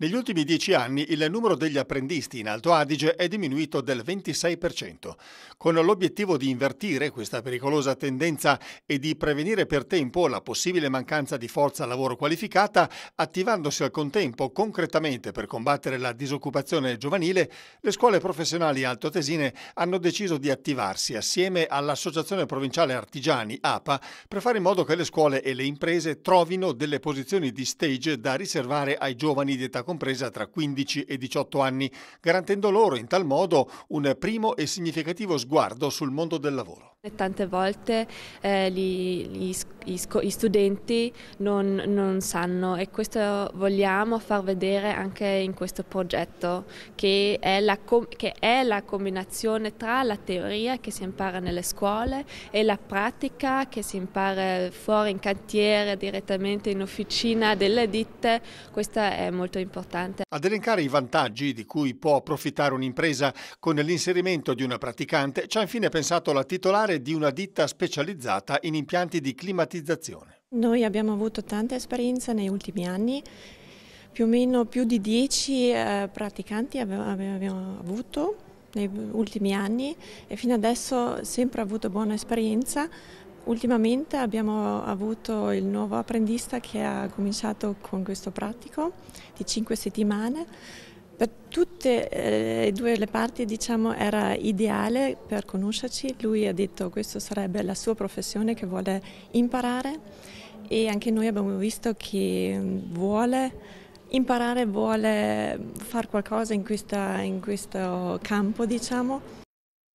Negli ultimi dieci anni il numero degli apprendisti in Alto Adige è diminuito del 26%, con l'obiettivo di invertire questa pericolosa tendenza e di prevenire per tempo la possibile mancanza di forza lavoro qualificata, attivandosi al contempo concretamente per combattere la disoccupazione giovanile, le scuole professionali altoatesine hanno deciso di attivarsi assieme all'Associazione Provinciale Artigiani APA per fare in modo che le scuole e le imprese trovino delle posizioni di stage da riservare ai giovani di età compresa tra 15 e 18 anni, garantendo loro in tal modo un primo e significativo sguardo sul mondo del lavoro. Tante volte eh, gli, gli, gli, studenti non, non, sanno e questo vogliamo far vedere anche in questo progetto che è, la, che è la combinazione tra la teoria che si impara nelle scuole e la pratica che si impara fuori in cantiere, direttamente in officina delle ditte, questo è molto importante. Ad elencare i vantaggi di cui può approfittare un'impresa con l'inserimento di una praticante ci ha infine pensato la titolare di una ditta specializzata in impianti di climatizzazione. Noi abbiamo avuto tanta esperienza negli ultimi anni, più o meno più di 10 eh, praticanti abbiamo avuto negli ultimi anni e fino adesso sempre avuto buona esperienza. Ultimamente abbiamo avuto il nuovo apprendista che ha cominciato con questo pratico di 5 settimane per tutte eh, e due le parti diciamo, era ideale per conoscerci, lui ha detto che questa sarebbe la sua professione che vuole imparare e anche noi abbiamo visto che mm, vuole imparare, vuole fare qualcosa in, questa, in questo campo diciamo.